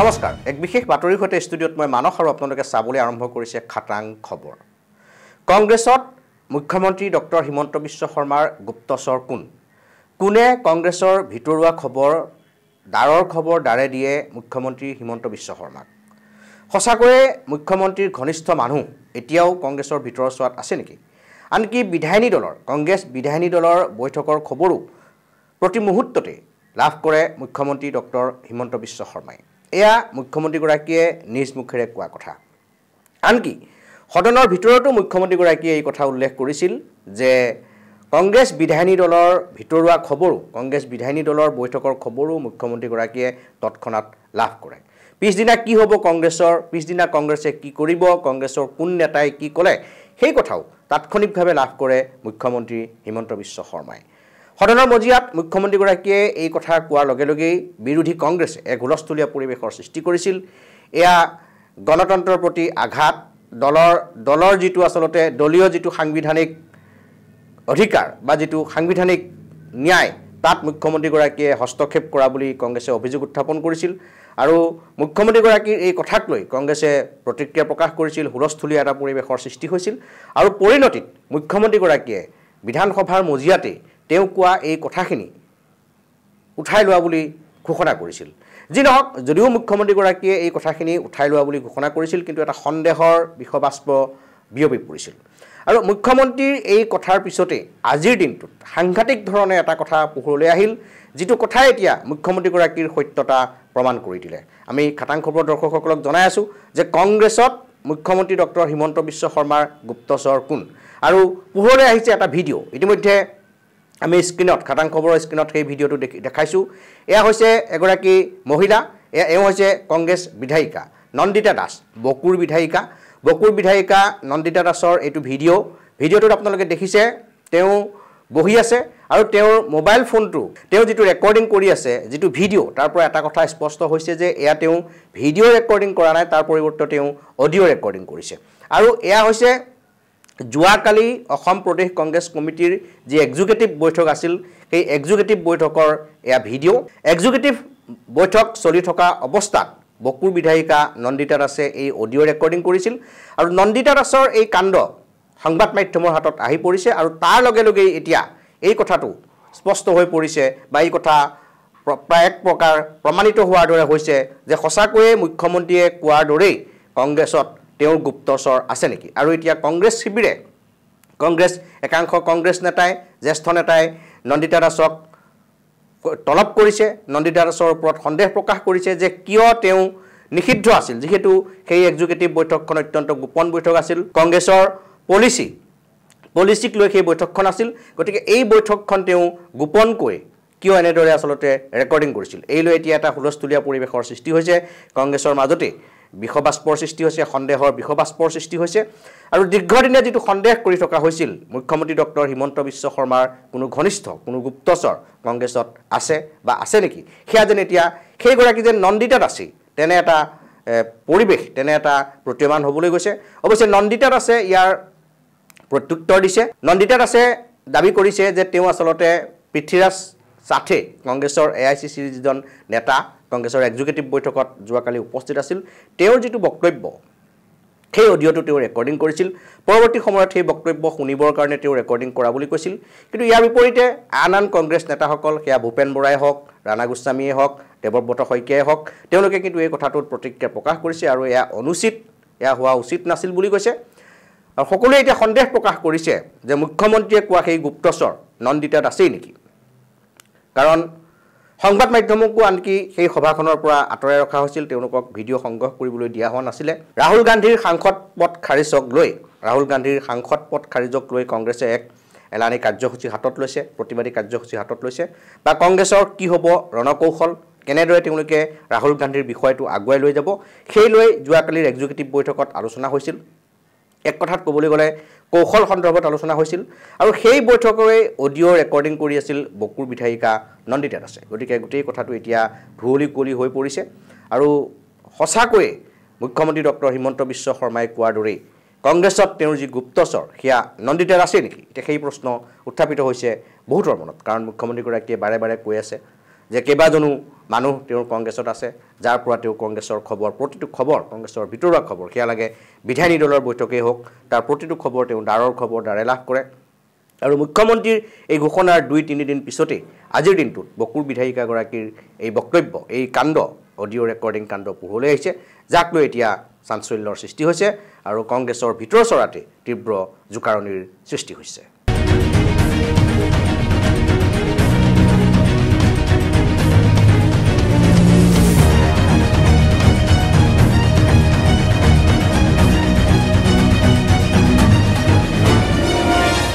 নমস্কাৰ এক বিশেষ বাতৰিৰ সৈতে ষ্টুডিঅ'ত মই মানস আৰু আপোনালোকে চাবলৈ আৰম্ভ কৰিছে খাটাং খবৰ কংগ্ৰেছত মুখ্যমন্ত্ৰী ডক্টৰ হিমন্ত বিশ্ব শৰ্মাৰ গুপ্তচৰ কোন কোনে কংগ্ৰেছৰ ভিতৰুৱা খবৰ দ্বাৰৰ খবৰ দ্বাৰে দিয়ে মুখ্যমন্ত্ৰী হিমন্ত বিশ্ব শৰ্মাক সঁচাকৈয়ে মুখ্যমন্ত্ৰীৰ ঘনিষ্ঠ মানুহ এতিয়াও কংগ্ৰেছৰ ভিতৰৰ চোৱাত আছে নেকি আনকি বিধায়িনী দলৰ কংগ্ৰেছ বিধায়িনী দলৰ বৈঠকৰ খবৰো প্ৰতি মুহূৰ্ততে লাভ কৰে মুখ্যমন্ত্ৰী ডক্টৰ হিমন্ত বিশ্ব শৰ্মাই এয়া মুখ্যমন্ত্ৰীগৰাকীয়ে নিজ মুখেৰে কোৱা কথা আনকি সদনৰ ভিতৰতো মুখ্যমন্ত্ৰীগৰাকীয়ে এই কথা উল্লেখ কৰিছিল যে কংগ্ৰেছ বিধায়িনী দলৰ ভিতৰুৱা খবৰো কংগ্ৰেছ বিধায়িনী দলৰ বৈঠকৰ খবৰো মুখ্যমন্ত্ৰীগৰাকীয়ে তৎক্ষণাত লাভ কৰে পিছদিনা কি হ'ব কংগ্ৰেছৰ পিছদিনা কংগ্ৰেছে কি কৰিব কংগ্ৰেছৰ কোন নেতাই কি ক'লে সেই কথাও তাৎক্ষণিকভাৱে লাভ কৰে মুখ্যমন্ত্ৰী হিমন্ত বিশ্ব শৰ্মাই সদনৰ মজিয়াত মুখ্যমন্ত্ৰীগৰাকীয়ে এই কথা কোৱাৰ লগে লগেই বিৰোধী কংগ্ৰেছে এক হুলস্থূলীয়া পৰিৱেশৰ সৃষ্টি কৰিছিল এয়া গণতন্ত্ৰৰ প্ৰতি আঘাত দলৰ দলৰ যিটো আচলতে দলীয় যিটো সাংবিধানিক অধিকাৰ বা যিটো সাংবিধানিক ন্যায় তাত মুখ্যমন্ত্ৰীগৰাকীয়ে হস্তক্ষেপ কৰা বুলি কংগ্ৰেছে অভিযোগ উত্থাপন কৰিছিল আৰু মুখ্যমন্ত্ৰীগৰাকীৰ এই কথাক লৈ কংগ্ৰেছে প্ৰতিক্ৰিয়া প্ৰকাশ কৰিছিল হুলস্থূলীয়া এটা পৰিৱেশৰ সৃষ্টি হৈছিল আৰু পৰিণতিত মুখ্যমন্ত্ৰীগৰাকীয়ে বিধানসভাৰ মজিয়াতেই তেওঁ কোৱা এই কথাখিনি উঠাই লোৱা বুলি ঘোষণা কৰিছিল যি নহওক যদিও মুখ্যমন্ত্ৰীগৰাকীয়ে এই কথাখিনি উঠাই লোৱা বুলি ঘোষণা কৰিছিল কিন্তু এটা সন্দেহৰ বিষবাষ্প বিয়পি পৰিছিল আৰু মুখ্যমন্ত্ৰীৰ এই কথাৰ পিছতে আজিৰ দিনটোত সাংঘাতিক ধৰণে এটা কথা পোহৰলৈ আহিল যিটো কথাই এতিয়া মুখ্যমন্ত্ৰীগৰাকীৰ সত্যতা প্ৰমাণ কৰি দিলে আমি খাটাংখবৰ দৰ্শকসকলক জনাই আছোঁ যে কংগ্ৰেছত মুখ্যমন্ত্ৰী ডক্টৰ হিমন্ত বিশ্ব শৰ্মাৰ গুপ্তচৰ কোন আৰু পোহৰলৈ আহিছে এটা ভিডিঅ' ইতিমধ্যে আমি স্ক্ৰীণত খাটাং খবৰৰ স্ক্ৰীণত সেই ভিডিঅ'টো দেখি দেখাইছোঁ এয়া হৈছে এগৰাকী মহিলা এয়া এওঁ হৈছে কংগ্ৰেছ বিধায়িকা নন্দিতা দাস বকুৰ বিধায়িকা বকুৰ বিধায়িকা নন্দিতা দাসৰ এইটো ভিডিঅ' ভিডিঅ'টোত আপোনালোকে দেখিছে তেওঁ বহি আছে আৰু তেওঁৰ মোবাইল ফোনটো তেওঁ যিটো ৰেকৰ্ডিং কৰি আছে যিটো ভিডিঅ' তাৰ পৰা এটা কথা স্পষ্ট হৈছে যে এয়া তেওঁ ভিডিঅ' ৰেকৰ্ডিং কৰা নাই তাৰ পৰিৱৰ্তে তেওঁ অডিঅ' ৰেকৰ্ডিং কৰিছে আৰু এয়া হৈছে যোৱাকালি অসম প্ৰদেশ কংগ্ৰেছ কমিটিৰ যি এক্সিকিউটিভ বৈঠক আছিল সেই এক্সিকিউটিভ বৈঠকৰ এয়া ভিডিঅ' এক্সিকিউটিভ বৈঠক চলি থকা অৱস্থাত বকুৰ বিধায়িকা নন্দিতা দাসে এই অডিঅ' ৰেকৰ্ডিং কৰিছিল আৰু নন্দিতা দাসৰ এই কাণ্ড সংবাদ মাধ্যমৰ হাতত আহি পৰিছে আৰু তাৰ লগে লগেই এতিয়া এই কথাটো স্পষ্ট হৈ পৰিছে বা এই কথা প্ৰায় এক প্ৰকাৰ প্ৰমাণিত হোৱাৰ দৰে হৈছে যে সঁচাকৈয়ে মুখ্যমন্ত্ৰীয়ে কোৱাৰ দৰেই কংগ্ৰেছত তেওঁৰ গুপ্তচৰ আছে নেকি আৰু এতিয়া কংগ্ৰেছ শিবিৰে কংগ্ৰেছ একাংশ কংগ্ৰেছ নেতাই জ্যেষ্ঠ নেতাই নন্দিতা দাসক তলব কৰিছে নন্দিতা দাসৰ ওপৰত সন্দেহ প্ৰকাশ কৰিছে যে কিয় তেওঁ নিষিদ্ধ আছিল যিহেতু সেই এক্সিকিউটিভ বৈঠকখন অত্যন্ত গোপন বৈঠক আছিল কংগ্ৰেছৰ পলিচি পলিচিক লৈ সেই বৈঠকখন আছিল গতিকে এই বৈঠকখন তেওঁ গোপনকৈ কিয় এনেদৰে আচলতে ৰেকৰ্ডিং কৰিছিল এই লৈ এতিয়া এটা হুলস্থুলীয়া পৰিৱেশৰ সৃষ্টি হৈছে কংগ্ৰেছৰ মাজতেই বিষবাস্পৰ সৃষ্টি হৈছে সন্দেহৰ বিষবাস্পৰ সৃষ্টি হৈছে আৰু দীৰ্ঘদিনে যিটো সন্দেহ কৰি থকা হৈছিল মুখ্যমন্ত্ৰী ডক্টৰ হিমন্ত বিশ্ব শৰ্মাৰ কোনো ঘনিষ্ঠ কোনো গুপ্তচৰ কংগ্ৰেছত আছে বা আছে নেকি সেয়া যেন এতিয়া সেইগৰাকী যেন নন্দিতাত আছে তেনে এটা পৰিৱেশ তেনে এটা প্ৰতীয়মান হ'বলৈ গৈছে অৱশ্যে নন্দিতা দাসে ইয়াৰ প্ৰত্যুত্তৰ দিছে নন্দিতা দাসে দাবী কৰিছে যে তেওঁ আচলতে পৃথ্বীৰাজ ছাঠে কংগ্ৰেছৰ এ আই চি চিৰ যিজন নেতা কংগ্ৰেছৰ এক্সিকিউটিভ বৈঠকত যোৱাকালি উপস্থিত আছিল তেওঁৰ যিটো বক্তব্য সেই অডিঅ'টো তেওঁ ৰেকৰ্ডিং কৰিছিল পৰৱৰ্তী সময়ত সেই বক্তব্য শুনিবৰ কাৰণে তেওঁ ৰেকৰ্ডিং কৰা বুলি কৈছিল কিন্তু ইয়াৰ বিপৰীতে আন আন কংগ্ৰেছ নেতাসকল সেয়া ভূপেন বৰাই হওক ৰাণা গোস্বামীয়ে হওক দেৱব্ৰত শইকীয়াই হওক তেওঁলোকে কিন্তু এই কথাটোত প্ৰতিক্ৰিয়া প্ৰকাশ কৰিছে আৰু এয়া অনুচিত এয়া হোৱা উচিত নাছিল বুলি কৈছে আৰু সকলোৱে এতিয়া সন্দেহ প্ৰকাশ কৰিছে যে মুখ্যমন্ত্ৰীয়ে কোৱা সেই গুপ্তচৰ নন্দিতাত আছেই নেকি কাৰণ সংবাদ মাধ্যমকো আনকি সেই সভাখনৰ পৰা আঁতৰাই ৰখা হৈছিল তেওঁলোকক ভিডিঅ' সংগ্ৰহ কৰিবলৈ দিয়া হোৱা নাছিলে ৰাহুল গান্ধীৰ সাংসদ পদ খাৰিজক লৈ ৰাহুল গান্ধীৰ সাংসদ পদ খাৰিজক লৈ কংগ্ৰেছে এক এলানি কাৰ্যসূচী হাতত লৈছে প্ৰতিবাদী কাৰ্যসূচী হাতত লৈছে বা কংগ্ৰেছৰ কি হ'ব ৰণকৌশল কেনেদৰে তেওঁলোকে ৰাহুল গান্ধীৰ বিষয়টো আগুৱাই লৈ যাব সেই লৈ যোৱাকালিৰ এক্সিকিউটিভ বৈঠকত আলোচনা হৈছিল এক কথাত ক'বলৈ গ'লে কৌশল সন্দৰ্ভত আলোচনা হৈছিল আৰু সেই বৈঠকৰে অডিঅ' ৰেকৰ্ডিং কৰি আছিল বকুৰ বিধায়িকা নন্দিতা দাসে গতিকে গোটেই কথাটো এতিয়া ধুঁৱলি কুঁৱলি হৈ পৰিছে আৰু সঁচাকৈয়ে মুখ্যমন্ত্ৰী ডক্টৰ হিমন্ত বিশ্ব শৰ্মাই কোৱাৰ দৰেই কংগ্ৰেছত তেওঁৰ যি গুপ্তচৰ সেয়া নন্দিতা দাসেই নেকি এতিয়া সেই প্ৰশ্ন উত্থাপিত হৈছে বহুতৰ মনত কাৰণ মুখ্যমন্ত্ৰীগৰাকীয়ে বাৰে বাৰে কৈ আছে যে কেইবাজনো মানুহ তেওঁৰ কংগ্ৰেছত আছে যাৰ পৰা তেওঁ কংগ্ৰেছৰ খবৰ প্ৰতিটো খবৰ কংগ্ৰেছৰ ভিতৰুৱা খবৰ সেয়া লাগে বিধায়িনী দলৰ বৈঠকেই হওক তাৰ প্ৰতিটো খবৰ তেওঁ ডাঁৰৰ খবৰ দ্বাৰাই লাভ কৰে আৰু মুখ্যমন্ত্ৰীৰ এই ঘোষণাৰ দুই তিনিদিন পিছতেই আজিৰ দিনটোত বকুৰ বিধায়িকাগৰাকীৰ এই বক্তব্য এই কাণ্ড অডিঅ' ৰেকৰ্ডিং কাণ্ড পোহৰলৈ আহিছে যাক লৈ এতিয়া চাঞ্চল্যৰ সৃষ্টি হৈছে আৰু কংগ্ৰেছৰ ভিতৰচৰাতে তীব্ৰ জোকাৰণিৰ সৃষ্টি হৈছে